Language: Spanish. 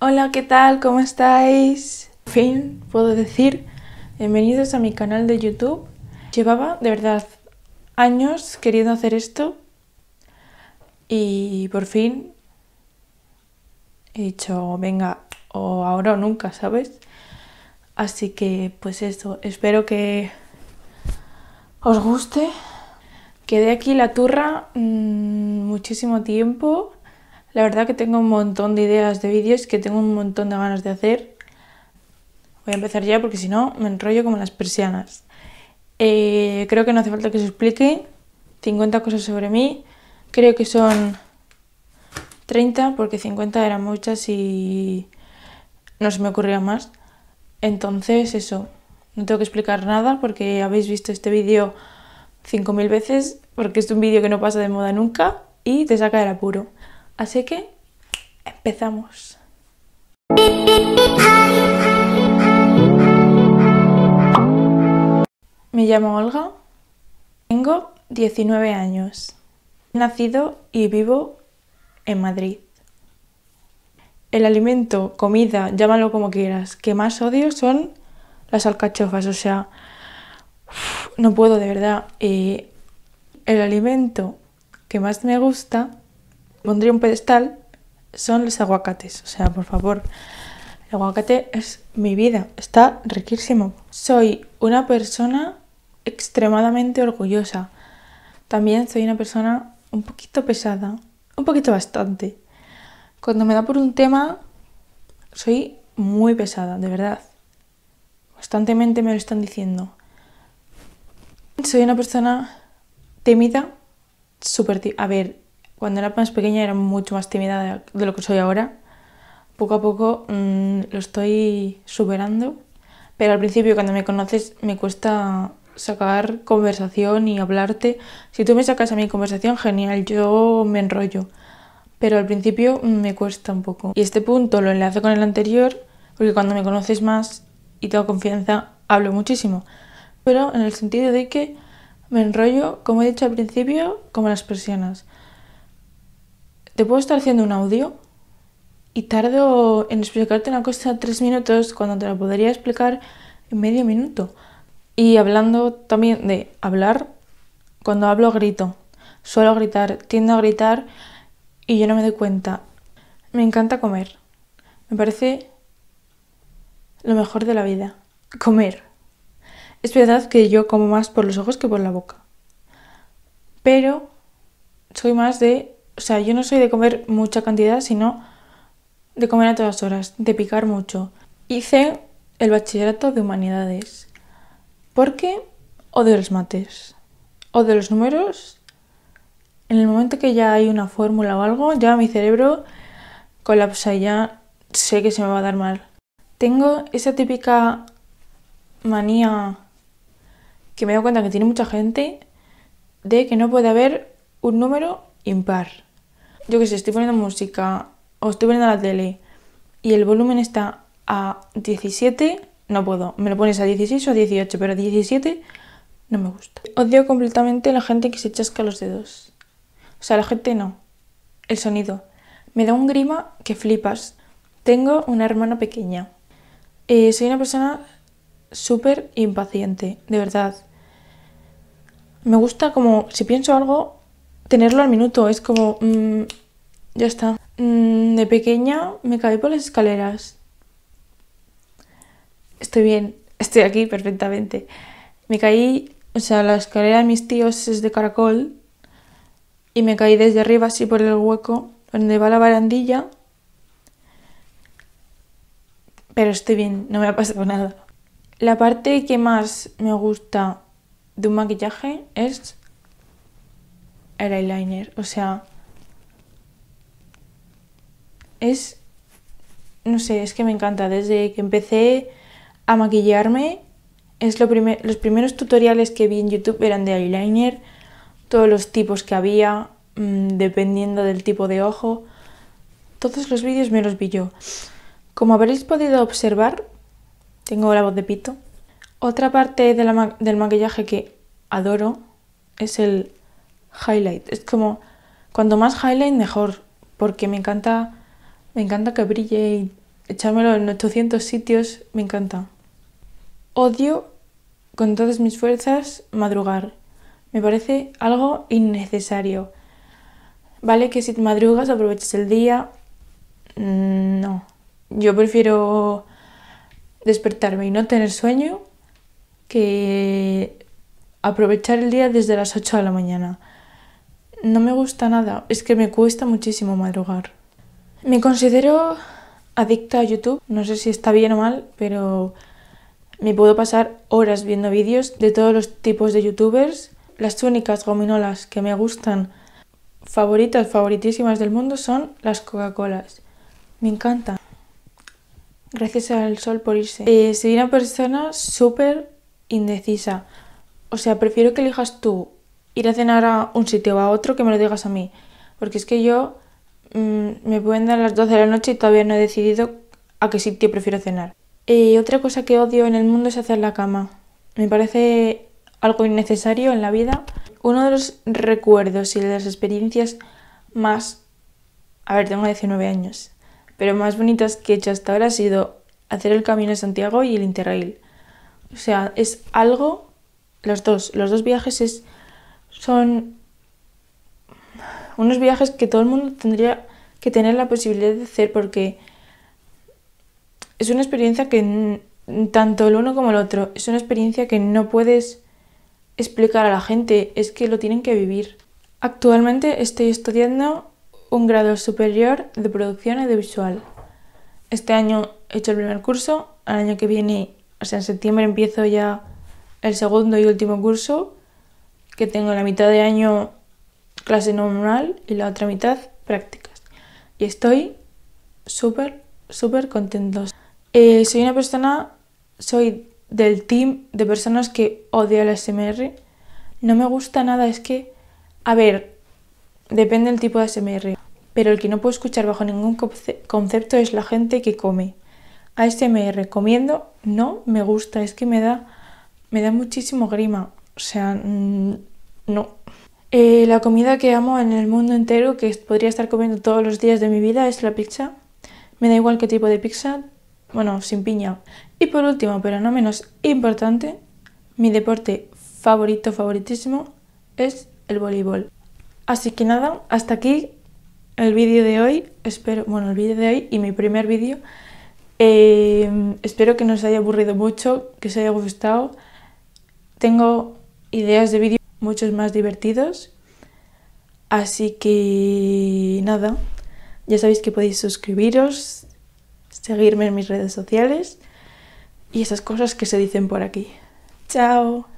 Hola, ¿qué tal? ¿Cómo estáis? Por fin, puedo decir, bienvenidos a mi canal de YouTube. Llevaba, de verdad, años queriendo hacer esto y por fin he dicho, venga, o ahora o nunca, ¿sabes? Así que, pues eso, espero que os guste Quedé aquí la turra mm, muchísimo tiempo. La verdad que tengo un montón de ideas de vídeos que tengo un montón de ganas de hacer. Voy a empezar ya porque si no me enrollo como las persianas. Eh, creo que no hace falta que se explique. 50 cosas sobre mí. Creo que son 30 porque 50 eran muchas y no se me ocurría más. Entonces eso, no tengo que explicar nada porque habéis visto este vídeo 5.000 veces porque es un vídeo que no pasa de moda nunca y te saca del apuro. Así que empezamos. Me llamo Olga, tengo 19 años, he nacido y vivo en Madrid. El alimento, comida, llámalo como quieras, que más odio son las alcachofas, o sea, no puedo de verdad. Eh, el alimento que más me gusta, pondría un pedestal, son los aguacates. O sea, por favor, el aguacate es mi vida, está riquísimo. Soy una persona extremadamente orgullosa. También soy una persona un poquito pesada, un poquito bastante. Cuando me da por un tema, soy muy pesada, de verdad. Constantemente me lo están diciendo. Soy una persona tímida, súper tímida. A ver, cuando era más pequeña era mucho más tímida de lo que soy ahora. Poco a poco mm, lo estoy superando, pero al principio cuando me conoces me cuesta sacar conversación y hablarte. Si tú me sacas a mi conversación, genial, yo me enrollo. Pero al principio me cuesta un poco. Y este punto lo enlazo con el anterior, porque cuando me conoces más y tengo confianza, hablo muchísimo pero en el sentido de que me enrollo, como he dicho al principio, como las personas. Te puedo estar haciendo un audio y tardo en explicarte una cosa tres minutos cuando te la podría explicar en medio minuto. Y hablando también de hablar, cuando hablo grito, suelo gritar, tiendo a gritar y yo no me doy cuenta. Me encanta comer, me parece lo mejor de la vida, comer. Es verdad que yo como más por los ojos que por la boca. Pero soy más de... O sea, yo no soy de comer mucha cantidad, sino de comer a todas horas, de picar mucho. Hice el bachillerato de humanidades. Porque de los mates. o de los números. En el momento que ya hay una fórmula o algo, ya mi cerebro colapsa y ya sé que se me va a dar mal. Tengo esa típica manía que me he dado cuenta que tiene mucha gente de que no puede haber un número impar. Yo que sé, estoy poniendo música o estoy poniendo la tele y el volumen está a 17, no puedo. Me lo pones a 16 o a 18, pero a 17 no me gusta. Odio completamente la gente que se chasca los dedos. O sea, la gente no. El sonido. Me da un grima que flipas. Tengo una hermana pequeña. Eh, soy una persona súper impaciente, de verdad. Me gusta como, si pienso algo, tenerlo al minuto. Es como, mm, ya está. Mm, de pequeña me caí por las escaleras. Estoy bien, estoy aquí perfectamente. Me caí, o sea, la escalera de mis tíos es de caracol y me caí desde arriba así por el hueco donde va la barandilla. Pero estoy bien, no me ha pasado nada. La parte que más me gusta de un maquillaje es el eyeliner. O sea, es, no sé, es que me encanta. Desde que empecé a maquillarme, es lo los primeros tutoriales que vi en YouTube eran de eyeliner, todos los tipos que había, mm, dependiendo del tipo de ojo. Todos los vídeos me los vi yo. Como habréis podido observar, tengo la voz de pito. Otra parte del maquillaje que adoro es el highlight. Es como, cuanto más highlight mejor, porque me encanta, me encanta que brille y echármelo en 800 sitios, me encanta. Odio con todas mis fuerzas madrugar. Me parece algo innecesario. Vale que si te madrugas aproveches el día. Mm, no. Yo prefiero despertarme y no tener sueño que aprovechar el día desde las 8 de la mañana. No me gusta nada, es que me cuesta muchísimo madrugar. Me considero adicta a YouTube, no sé si está bien o mal, pero me puedo pasar horas viendo vídeos de todos los tipos de youtubers. Las únicas gominolas que me gustan, favoritas, favoritísimas del mundo, son las Coca-Colas. Me encantan gracias al sol por irse. Eh, soy una persona súper indecisa. O sea, prefiero que elijas tú ir a cenar a un sitio o a otro que me lo digas a mí. Porque es que yo mm, me pueden dar a las 12 de la noche y todavía no he decidido a qué sitio prefiero cenar. Eh, otra cosa que odio en el mundo es hacer la cama. Me parece algo innecesario en la vida. Uno de los recuerdos y de las experiencias más... A ver, tengo 19 años pero más bonitas que he hecho hasta ahora ha sido hacer el Camino de Santiago y el Interrail. O sea, es algo, los dos, los dos viajes es, son unos viajes que todo el mundo tendría que tener la posibilidad de hacer porque es una experiencia que tanto el uno como el otro, es una experiencia que no puedes explicar a la gente, es que lo tienen que vivir. Actualmente estoy estudiando un grado superior de producción audiovisual. Este año he hecho el primer curso, al año que viene, o sea, en septiembre empiezo ya el segundo y último curso, que tengo la mitad de año clase normal y la otra mitad prácticas. Y estoy súper, súper contento. Eh, soy una persona, soy del team de personas que odia el SMR. No me gusta nada, es que, a ver, depende del tipo de SMR pero el que no puedo escuchar bajo ningún concepto es la gente que come. A este me recomiendo, no me gusta, es que me da, me da muchísimo grima, o sea, mm, no. Eh, la comida que amo en el mundo entero, que podría estar comiendo todos los días de mi vida, es la pizza. Me da igual qué tipo de pizza, bueno, sin piña. Y por último, pero no menos importante, mi deporte favorito, favoritísimo, es el voleibol. Así que nada, hasta aquí el vídeo de hoy, espero, bueno, el vídeo de hoy y mi primer vídeo. Em, espero que no os haya aburrido mucho, que os haya gustado. Tengo ideas de vídeos muchos más divertidos. Así que nada, ya sabéis que podéis suscribiros, seguirme en mis redes sociales y esas cosas que se dicen por aquí. ¡Chao!